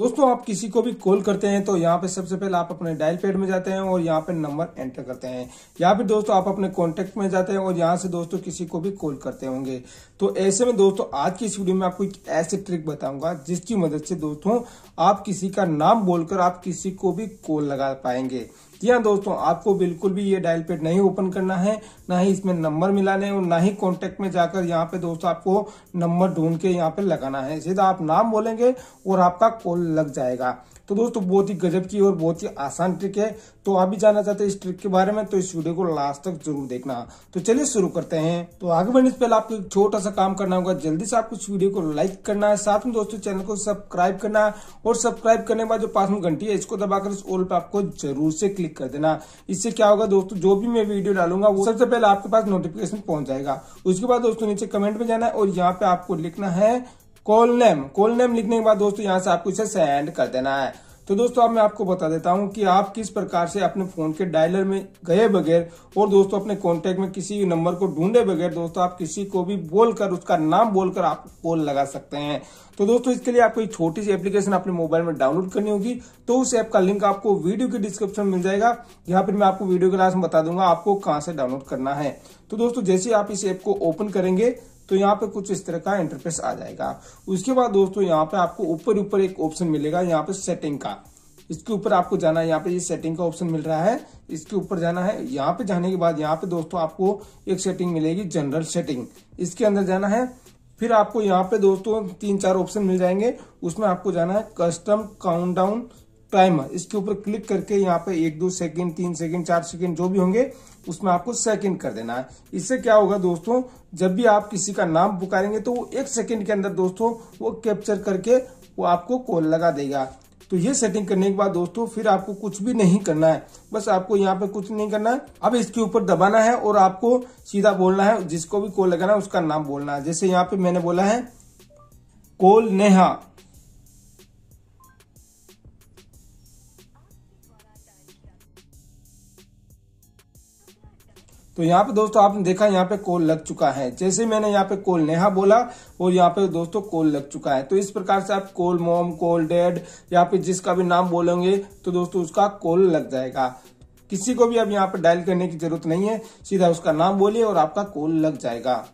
दोस्तों आप किसी को भी कॉल करते हैं तो यहाँ पे सबसे पहले आप अपने डायल पैड में जाते हैं और यहाँ पे नंबर एंटर करते हैं या फिर दोस्तों आप अपने कॉन्टेक्ट में जाते हैं और यहाँ से दोस्तों किसी को भी कॉल करते होंगे तो ऐसे में दोस्तों आज की इस वीडियो में आपको एक ऐसी ट्रिक बताऊंगा जिसकी मदद से दोस्तों आप किसी का नाम बोलकर आप किसी को भी कॉल लगा पाएंगे जी हाँ दोस्तों आपको बिल्कुल भी ये डायल पेड नहीं ओपन करना है ना ही इसमें नंबर मिलाने और ना ही कॉन्टेक्ट में जाकर यहाँ पे दोस्तों आपको नंबर ढूंढ के यहाँ पे लगाना है सीधा आप नाम बोलेंगे और आपका कॉल लग जाएगा तो दोस्तों बहुत ही गजब की और बहुत ही आसान ट्रिक है तो आप भी जानना चाहते हैं इस ट्रिक के बारे में तो इस वीडियो को लास्ट तक जरूर देखना तो चलिए शुरू करते हैं तो आगे बढ़ने से पहले आपको एक छोटा सा काम करना होगा जल्दी से आपको इस वीडियो को लाइक करना है साथ में दोस्तों चैनल को सब्सक्राइब करना है और सब्सक्राइब करने के बाद जो पास में घंटी है इसको दबाकर इस ओल पे आपको जरूर से क्लिक कर देना इससे क्या होगा दोस्तों जो भी मैं वीडियो डालूंगा वो सबसे पहले आपके पास नोटिफिकेशन पहुंच जाएगा उसके बाद दोस्तों नीचे कमेंट में जाना है और यहाँ पे आपको लिखना है कॉल नेम कॉल नेम लिखने के बाद दोस्तों यहाँ से आपको इसे सेंड कर देना है तो दोस्तों अब मैं आपको बता देता हूँ कि आप किस प्रकार से अपने फोन के डायलर में गए बगैर और दोस्तों अपने कॉन्टेक्ट में किसी नंबर को ढूंढे बगैर दोस्तों आप किसी को भी बोलकर उसका नाम बोलकर आप कॉल लगा सकते हैं तो दोस्तों इसके लिए आपको एक छोटी सी एप्लीकेशन अपने मोबाइल में डाउनलोड करनी होगी तो उस ऐप का लिंक आपको वीडियो के डिस्क्रिप्शन मिल जाएगा यहाँ पर मैं आपको वीडियो के लास्ट में बता दूंगा आपको कहाँ से डाउनलोड करना है तो दोस्तों जैसे आप इस ऐप को ओपन करेंगे तो यहाँ पे कुछ इस तरह का इंटरफेस आ जाएगा उसके बाद दोस्तों यहाँ पे आपको ऊपर ऊपर एक ऑप्शन मिलेगा यहाँ पे सेटिंग का इसके ऊपर आपको जाना है यहाँ पे ये सेटिंग का ऑप्शन मिल रहा है इसके ऊपर जाना है यहाँ पे जाने के बाद यहाँ पे दोस्तों आपको एक सेटिंग मिलेगी जनरल सेटिंग इसके अंदर जाना है फिर आपको यहाँ पे दोस्तों तीन चार ऑप्शन मिल जाएंगे उसमें आपको जाना है कस्टम काउंटडाउन टाइमर इसके ऊपर क्लिक करके यहाँ पे एक दो सेकंड तीन सेकंड चार सेकंड जो भी होंगे उसमें आपको सेकंड कर देना है इससे क्या होगा दोस्तों जब भी आप किसी का नाम पुकारेंगे तो वो एक सेकंड के अंदर दोस्तों वो कैप्चर करके वो आपको कॉल लगा देगा तो ये सेटिंग करने के बाद दोस्तों फिर आपको कुछ भी नहीं करना है बस आपको यहाँ पे कुछ नहीं करना है अब इसके ऊपर दबाना है और आपको सीधा बोलना है जिसको भी कॉल लगाना है उसका नाम बोलना है जैसे यहाँ पे मैंने बोला है कॉल नेहा तो यहाँ पे दोस्तों आपने देखा यहाँ पे कोल लग चुका है जैसे मैंने यहाँ पे कोल नेहा बोला और यहाँ पे दोस्तों कोल लग चुका है तो इस प्रकार से आप कोल मोम कोल डेड या फिर जिसका भी नाम बोलेंगे तो दोस्तों उसका कोल लग जाएगा किसी को भी अब यहाँ पे डायल करने की जरूरत नहीं है सीधा उसका नाम बोलिए और आपका कोल लग जाएगा